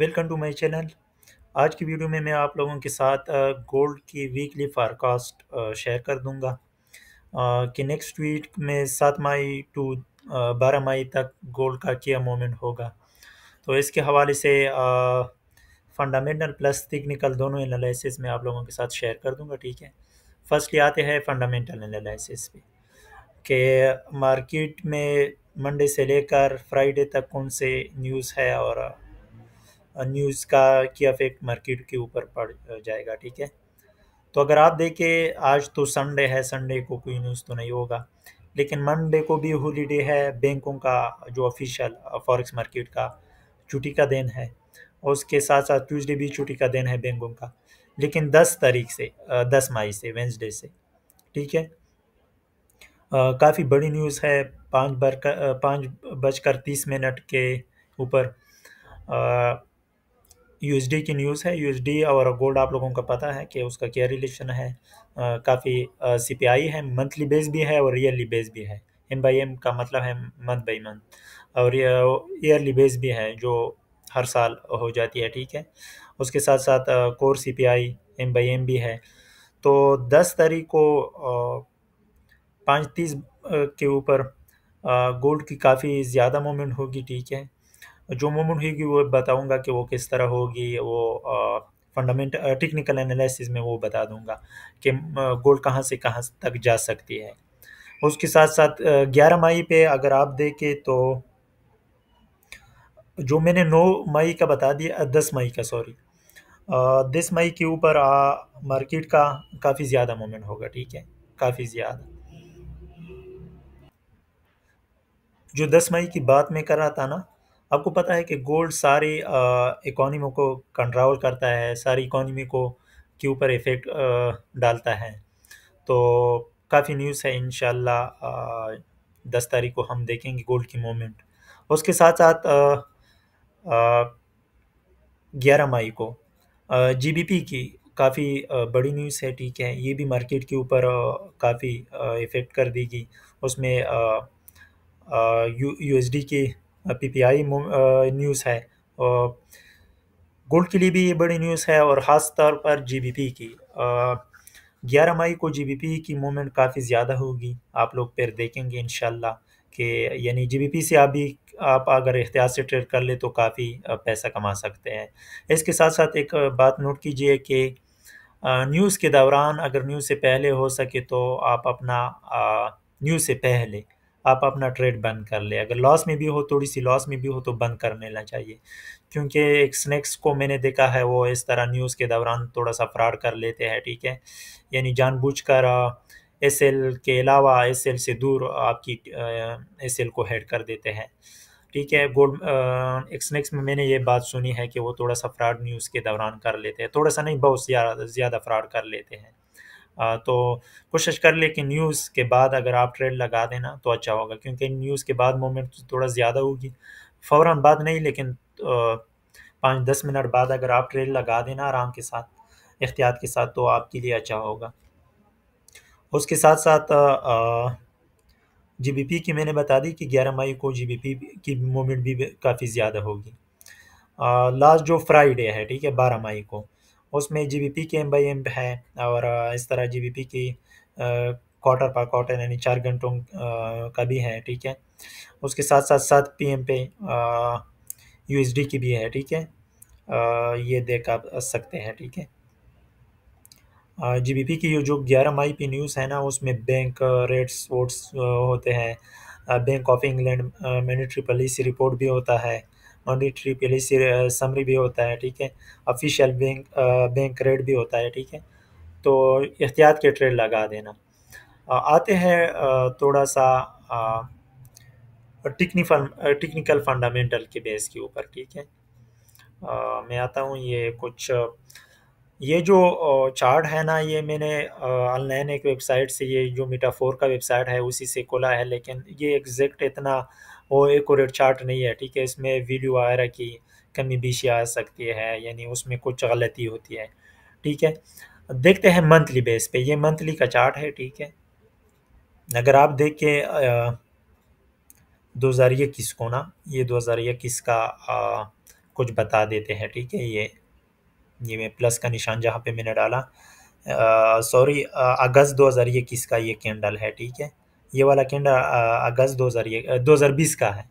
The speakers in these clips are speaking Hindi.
वेलकम टू माय चैनल आज की वीडियो में मैं आप लोगों के साथ गोल्ड की वीकली फारकास्ट शेयर कर दूंगा कि नेक्स्ट वीक में सात मई टू बारह मई तक गोल्ड का क्या मोमेंट होगा तो इसके हवाले से फंडामेंटल प्लस टेक्निकल दोनों एनालिसिस में आप लोगों के साथ शेयर कर दूंगा ठीक है फर्स्टली आते हैं फंडामेंटल एनालिसिस पे कि मार्केट में मंडे से लेकर फ्राइडे तक कौन से न्यूज़ है और न्यूज़ का की अफेक्ट मार्केट के ऊपर पड़ जाएगा ठीक है तो अगर आप देखें आज तो संडे है संडे को कोई न्यूज़ तो नहीं होगा लेकिन मंडे को भी हॉलीडे है बैंकों का जो ऑफिशियल फॉरेक्स मार्केट का छुट्टी का दिन है और उसके साथ साथ ट्यूसडे भी छुट्टी का दिन है बैंकों का लेकिन दस तारीख से दस मई से वेंसडे से ठीक है काफ़ी बड़ी न्यूज़ है पाँच बार पाँच बजकर तीस मिनट के ऊपर यूएसडी की न्यूज़ है यूएसडी और गोल्ड आप लोगों का पता है कि उसका क्या रिलेशन है काफ़ी सीपीआई है मंथली बेस भी है और ईयरली बेस भी है एम बाई एम का मतलब है मंथ बाई मंथ और ईयरली बेस भी है जो हर साल हो जाती है ठीक है उसके साथ साथ core C P I M by M भी है तो दस तारीख को पाँच तीस के ऊपर गोल्ड की काफ़ी ज़्यादा मोमेंट होगी ठीक है जो मूवमेंट होगी वो बताऊंगा कि वो किस तरह होगी वो फंडामेंटल टेक्निकल एनालिसिस में वो बता दूंगा कि गोल्ड कहाँ से कहाँ तक जा सकती है उसके साथ साथ ग्यारह मई पे अगर आप देखें तो जो मैंने नौ मई का बता दिया दस मई का सॉरी दस मई के ऊपर मार्केट का काफ़ी ज़्यादा मोमेंट होगा ठीक है काफ़ी ज़्यादा जो दस मई की बात मैं कर रहा था ना आपको पता है कि गोल्ड सारी इकोनॉमी को कंट्रोल करता है सारी इकोनॉमी को के ऊपर इफ़ेक्ट डालता है तो काफ़ी न्यूज़ है इन दस तारीख को हम देखेंगे गोल्ड की मूवमेंट उसके साथ साथ ग्यारह मई को जीबीपी की काफ़ी बड़ी न्यूज़ है ठीक है ये भी मार्केट के ऊपर काफ़ी इफ़ेक्ट कर देगी उसमें यू यूएसडी के पीपीआई न्यूज़ है और गोल्ड के लिए भी ये बड़ी न्यूज़ है और ख़ास तौर पर जीबीपी की ग्यारह मई को जीबीपी की मूवमेंट काफ़ी ज़्यादा होगी आप लोग फिर देखेंगे इन कि यानी जीबीपी से आप भी आप अगर एहतियात से ट्रेड कर ले तो काफ़ी पैसा कमा सकते हैं इसके साथ साथ एक बात नोट कीजिए कि न्यूज़ के दौरान अगर न्यूज़ से पहले हो सके तो आप अपना न्यूज़ से पहले आप अपना ट्रेड बंद कर ले अगर लॉस में भी हो थोड़ी सी लॉस में भी हो तो बंद कर लेना चाहिए क्योंकि एक स्नैक्स को मैंने देखा है वो इस तरह न्यूज़ के दौरान थोड़ा सा फ्रॉड कर लेते हैं ठीक है यानी जानबूझ कर एस एल के अलावा एस एल से दूर आपकी एस एल को हेड कर देते हैं ठीक है गोल्ड एक्सनेक्स में मैंने ये बात सुनी है कि वो थोड़ा सा फ्रॉड न्यूज़ के दौरान कर लेते हैं थोड़ा सा नहीं बहुत ज़्यादा ज़्यादा फ्रॉड कर लेते हैं तो कोशिश कर ले कि न्यूज़ के बाद अगर आप ट्रेड लगा देना तो अच्छा होगा क्योंकि न्यूज़ के बाद मोमेंट थोड़ा ज़्यादा होगी फ़ौर बाद नहीं लेकिन पाँच दस मिनट बाद अगर आप ट्रेड लगा देना आराम के साथ एहतियात के साथ तो आपके लिए अच्छा होगा उसके साथ साथ पी की मैंने बता दी कि 11 मई को पी की मूवमेंट भी काफ़ी ज़्यादा होगी लास्ट जो फ्राइडे है ठीक है बारह मई को उसमें जी बी पी के एम बाई एम है और इस तरह जी बी पी की क्वार्टर पर क्वार्टर यानी चार घंटों का भी है ठीक है उसके साथ साथ साथ पी एम पे यू एस डी की भी है ठीक है ये देख आप सकते हैं ठीक है जी बी पी की जो ग्यारह मई पी न्यूज़ है ना उसमें बैंक रेट्स वोट्स होते हैं Bank of England monetary policy report भी होता है मॉनिटरी पॉलिसी समरी भी होता है ठीक है ऑफिशियल बैंक बैंक रेट भी होता है ठीक है तो एहतियात के ट्रेड लगा देना uh, आते हैं uh, थोड़ा सा टेक्निकल टेक्निकल फंडामेंटल के बेस के ऊपर ठीक है uh, मैं आता हूँ ये कुछ ये जो चार्ट है ना ये मैंने ऑनलाइन एक वेबसाइट से ये जो मीटाफोर का वेबसाइट है उसी से खोला है लेकिन ये एग्जैक्ट इतना वो एक और चार्ट नहीं है ठीक है इसमें वीडियो वगैरह की कमी बेशी आ सकती है यानी उसमें कुछ गलती होती है ठीक है देखते हैं मंथली बेस पे ये मंथली का चार्ट है ठीक है अगर आप देख के दो हज़ार इक्कीस को ना ये दो हज़ार इक्कीस का आ, कुछ बता देते हैं ठीक है ये ये मैं प्लस का निशान जहाँ पे मैंने डाला सॉरी अगस्त दो हज़ार इक्कीस का ये कैंडल है ठीक है ये वाला कैंडा अगस्त दो हज़ार दो हज़ार बीस का है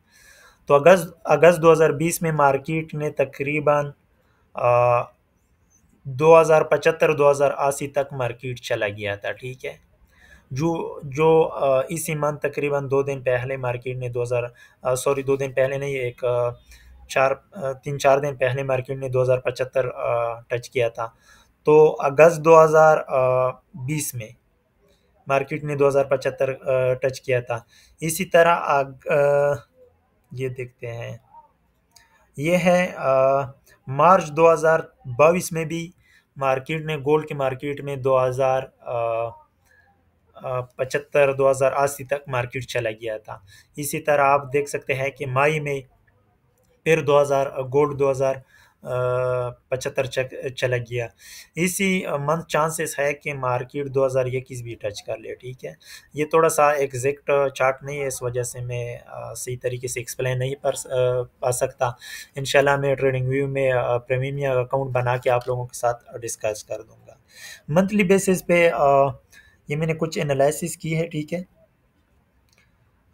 तो अगस्त अगस्त 2020 में मार्केट ने तकरीबन दो हज़ार पचहत्तर दो हज़ार अस्सी तक मार्केट चला गया था ठीक है जो जो इसी मंथ तकरीबन दो दिन पहले मार्केट ने दो हज़ार सॉरी दो दिन पहले नहीं एक चार तीन चार दिन पहले मार्केट ने दो हज़ार पचहत्तर टच किया था तो अगस्त 2020 में मार्केट ने 2075 टच किया था इसी तरह आग आ, ये देखते हैं ये है आ, मार्च 2022 में भी मार्केट ने गोल्ड की मार्केट में 2000 पचहत्तर दो हज़ार अस्सी तक मार्केट चला गया था इसी तरह आप देख सकते हैं कि मई में फिर 2000 गोल्ड हज़ार पचहत्तर चला गया इसी मंथ चांसेस है कि मार्केट 2021 भी टच कर ले ठीक है ये थोड़ा सा एग्जैक्ट चार्ट नहीं है इस वजह से मैं सही तरीके से एक्सप्लेन नहीं कर पा सकता इन मैं ट्रेडिंग व्यू में प्रीमियम अकाउंट बना के आप लोगों के साथ डिस्कस कर दूँगा मंथली बेसिस पे ये मैंने कुछ एनालिसिस की है ठीक है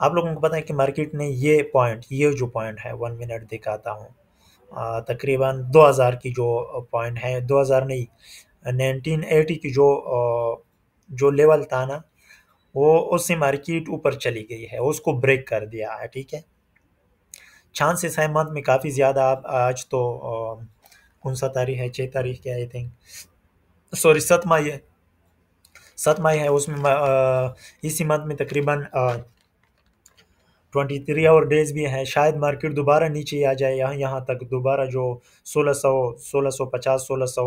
आप लोगों को पता है कि मार्केट ने ये पॉइंट ये जो पॉइंट है वन मिनट दिखाता हूँ तकरीबन 2000 की जो पॉइंट है 2000 नहीं 1980 की जो जो लेवल था ना वो उससे मार्केट ऊपर चली गई है उसको ब्रेक कर दिया है ठीक है चांसेस है मंथ में काफ़ी ज़्यादा आप आज तो कौन सा तारीख है छः तारीख के आई थिंक सॉरी सत माह है सत माह है उसमें इसी मंथ में तकरीबन ट्वेंटी थ्री आवर डेज भी हैं शायद मार्केट दोबारा नीचे आ जाए यहाँ यहाँ तक दोबारा जो सोलह सौ सोलह सौ पचास सोलह सौ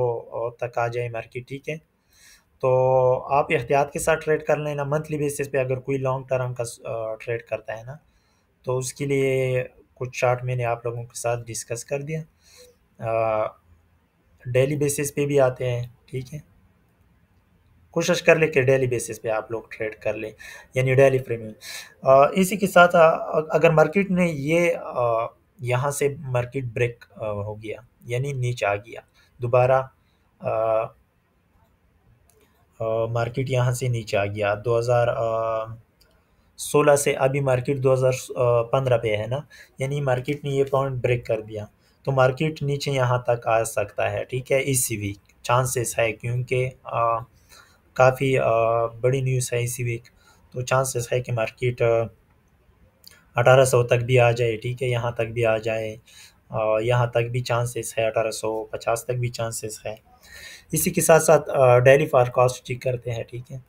तक आ जाए मार्केट ठीक है तो आप एहतियात के साथ ट्रेड कर लेना मंथली बेसिस पे अगर कोई लॉन्ग टर्म का ट्रेड करता है ना तो उसके लिए कुछ चार्ट मैंने आप लोगों के साथ डिस्कस कर दिया डेली बेसिस पे भी आते हैं ठीक है कोशिश कर लें कि डेली बेसिस पे आप लोग ट्रेड कर लें यानी डेली प्रीमियम इसी के साथ अगर मार्केट ने ये यहाँ से मार्केट ब्रेक हो गया यानी नीचे आ गया दोबारा मार्केट यहाँ से नीचे आ गया 2016 से अभी मार्केट 2015 पे है ना यानी मार्केट ने ये पॉइंट ब्रेक कर दिया तो मार्केट नीचे यहाँ तक आ सकता है ठीक है इसी वीक चांसेस है क्योंकि काफ़ी बड़ी न्यूज़ है इसी वीक तो चांसेस है कि मार्केट अठारह सौ तक भी आ जाए ठीक है यहाँ तक भी आ जाए यहाँ तक भी चांसेस है अठारह सौ पचास तक भी चांसेस है इसी के साथ साथ डेली फॉरकास्ट चेक करते हैं ठीक है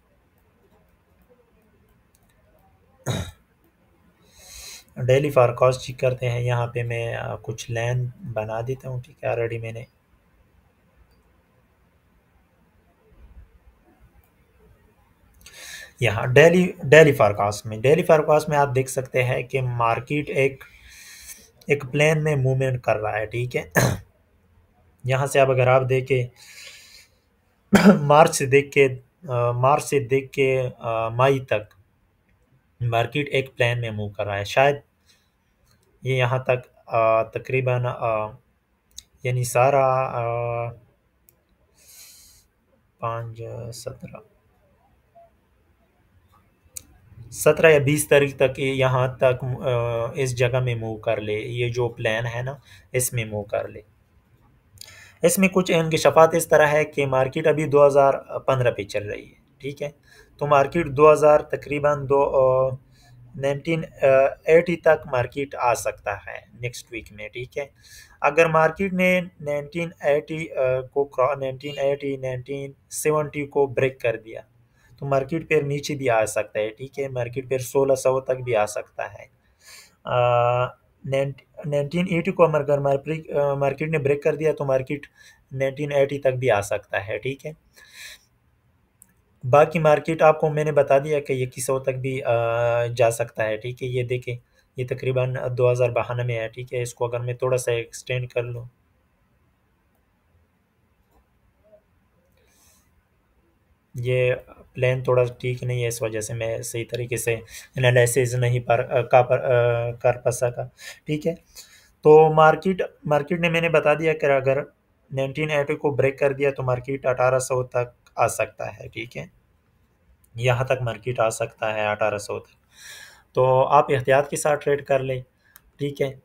डेली फॉरकास्ट चेक करते हैं यहाँ पे मैं कुछ लाइन बना देता हूँ ठीक है ऑलरेडी मैंने यहाँ डेली डेली फारकास्ट में डेली फारकास्ट में आप देख सकते हैं कि मार्केट एक एक प्लेन में मूवमेंट कर रहा है ठीक है यहाँ से आप अगर आप देखें मार्च से देख के मार्च से देख के मई तक मार्केट एक प्लान में मूव कर रहा है शायद ये यहाँ तक तकरीबन यानी सारा पाँच सत्रह सत्रह या बीस तारीख तक यहाँ तक इस जगह में मूव कर ले ये जो प्लान है ना इसमें मूव कर ले इसमें कुछ इनकशफात इस तरह है कि मार्केट अभी 2015 पे चल रही है ठीक है तो मार्केट 2000 तकरीबन दो नाइनटीन एटी तक मार्केट आ सकता है नेक्स्ट वीक में ठीक है अगर मार्केट ने 1980 को 1980 1970 को ब्रेक कर दिया तो मार्केट पेयर नीचे भी आ सकता है ठीक है मार्केट पेयर सोलह सौ तक भी आ सकता है नाइनटीन एटी को अगर मार्केट ने ब्रेक कर दिया तो मार्केट नाइनटीन एटी तक भी आ सकता है ठीक है बाकी मार्केट आपको मैंने बता दिया कि इक्कीस सौ तक भी जा सकता है ठीक है ये देखें ये तकरीबन दो हज़ार बहाना में है ठीक है इसको अगर मैं थोड़ा सा एक्सटेंड कर लूँ ये प्लान थोड़ा ठीक नहीं है इस वजह से मैं सही तरीके से एनालिसिस नहीं पर का पर कर पा सका ठीक है तो मार्केट मार्केट ने मैंने बता दिया कि अगर नाइनटीन एटी को ब्रेक कर दिया तो मार्केट अठारह सौ तक आ सकता है ठीक है यहाँ तक मार्केट आ सकता है अठारह सौ तक तो आप एहतियात के साथ ट्रेड कर लें ठीक है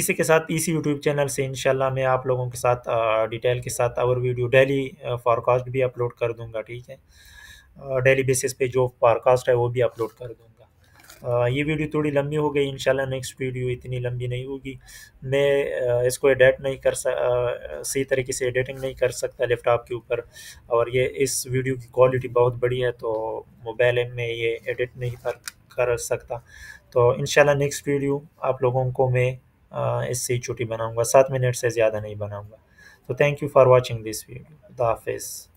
इसी के साथ इसी यूट्यूब चैनल से इंशाल्लाह मैं आप लोगों के साथ डिटेल के साथ और वीडियो डेली फॉरकास्ट भी अपलोड कर दूंगा ठीक है डेली बेसिस पे जो पॉडकास्ट है वो भी अपलोड कर दूँगा ये वीडियो थोड़ी लंबी हो गई इंशाल्लाह नेक्स्ट वीडियो इतनी लंबी नहीं होगी मैं इसको एडिट नहीं कर सही तरीके से एडिटिंग नहीं कर सकता लैपटॉप के ऊपर और ये इस वीडियो की क्वालिटी बहुत बड़ी है तो मोबाइल में ये एडिट नहीं कर कर सकता तो इन नेक्स्ट वीडियो आप लोगों को मैं इससे छोटी बनाऊँगा सात मिनट से ज़्यादा नहीं बनाऊँगा तो thank you for watching this video खुदा हाफिज़